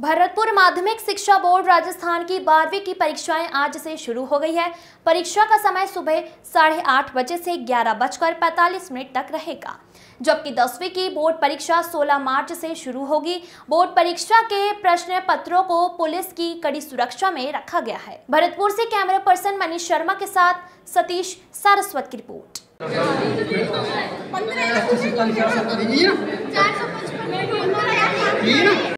भरतपुर माध्यमिक शिक्षा बोर्ड राजस्थान की बारहवीं की परीक्षाएं आज से शुरू हो गई है परीक्षा का समय सुबह साढ़े आठ बजे से ग्यारह बजकर पैंतालीस मिनट तक रहेगा जबकि दसवीं की बोर्ड परीक्षा 16 मार्च से शुरू होगी बोर्ड परीक्षा के प्रश्न पत्रों को पुलिस की कड़ी सुरक्षा में रखा गया है भरतपुर से कैमरा पर्सन मनीष शर्मा के साथ सतीश सारस्वत की रिपोर्ट